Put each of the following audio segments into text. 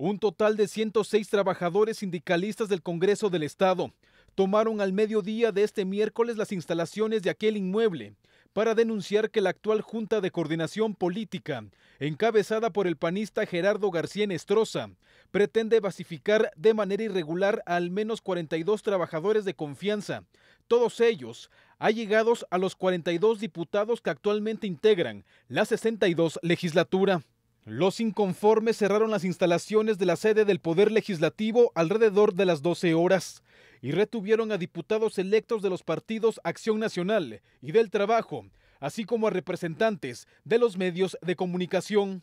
Un total de 106 trabajadores sindicalistas del Congreso del Estado tomaron al mediodía de este miércoles las instalaciones de aquel inmueble para denunciar que la actual Junta de Coordinación Política, encabezada por el panista Gerardo García Nestroza, pretende basificar de manera irregular a al menos 42 trabajadores de confianza, todos ellos allegados a los 42 diputados que actualmente integran la 62 legislatura. Los inconformes cerraron las instalaciones de la sede del Poder Legislativo alrededor de las 12 horas y retuvieron a diputados electos de los partidos Acción Nacional y del Trabajo, así como a representantes de los medios de comunicación.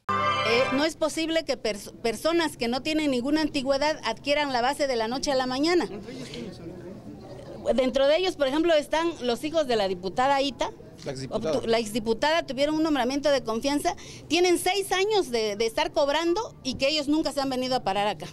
Eh, no es posible que personas que no tienen ninguna antigüedad adquieran la base de la noche a la mañana dentro de ellos, por ejemplo, están los hijos de la diputada Ita. La exdiputada. La tuvieron un nombramiento de confianza. Tienen seis años de, estar cobrando y que ellos nunca se han venido a parar acá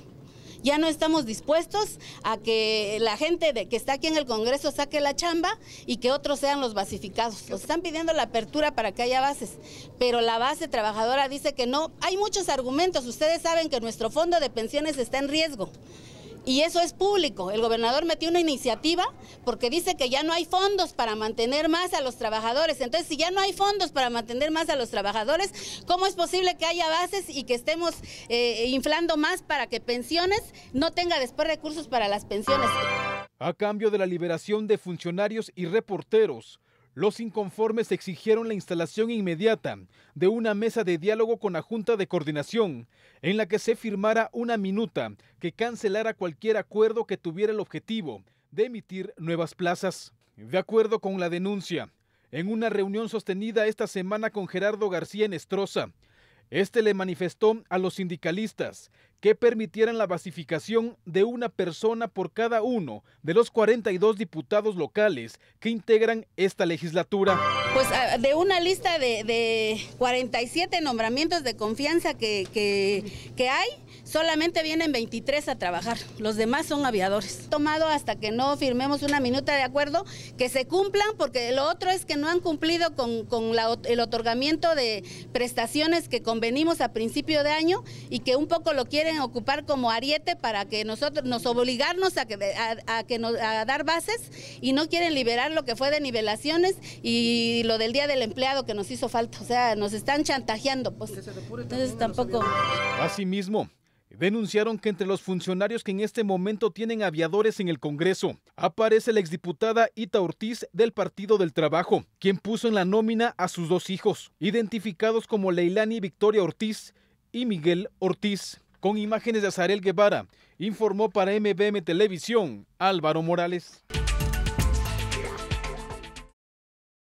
ya no estamos dispuestos a que la gente de, que está aquí en el Congreso saque la chamba y que otros sean los basificados. Nos están pidiendo la apertura para que haya bases, pero la base trabajadora dice que no. Hay muchos argumentos, ustedes saben que nuestro fondo de pensiones está en riesgo. Y eso es público. El gobernador metió una iniciativa porque dice que ya no hay fondos para mantener más a los trabajadores. Entonces, si ya no hay fondos para mantener más a los trabajadores, ¿cómo es posible que haya bases y que estemos eh, inflando más para que pensiones no tenga después recursos para las pensiones? A cambio de la liberación de funcionarios y reporteros, los inconformes exigieron la instalación inmediata de una mesa de diálogo con la Junta de Coordinación, en la que se firmara una minuta que cancelara cualquier acuerdo que tuviera el objetivo de emitir nuevas plazas. De acuerdo con la denuncia, en una reunión sostenida esta semana con Gerardo García en Estroza, este le manifestó a los sindicalistas que permitieran la basificación de una persona por cada uno de los 42 diputados locales que integran esta legislatura. Pues ah, de una lista de, 47 nombramientos de confianza que, hay, solamente vienen 23 a trabajar, los demás son aviadores. Tomado hasta que no firmemos una minuta de acuerdo, que se cumplan, porque lo otro es que no han cumplido con, el otorgamiento de prestaciones que convenimos a principio de año y que un poco lo quieren ocupar como ariete para que nosotros nos obligarnos a, que, dar bases y no quieren liberar lo que fue de nivelaciones y lo del día del empleado que nos hizo falta. O sea, nos están chantajeando. Pues. Entonces tampoco. Asimismo, denunciaron que entre los funcionarios que en este momento tienen aviadores en el Congreso aparece la exdiputada Ita Ortiz del Partido del Trabajo, quien puso en la nómina a sus dos hijos, identificados como Leilani Victoria Ortiz y Miguel Ortiz. Con imágenes de Azarel Guevara, informó para MBM Televisión Álvaro Morales.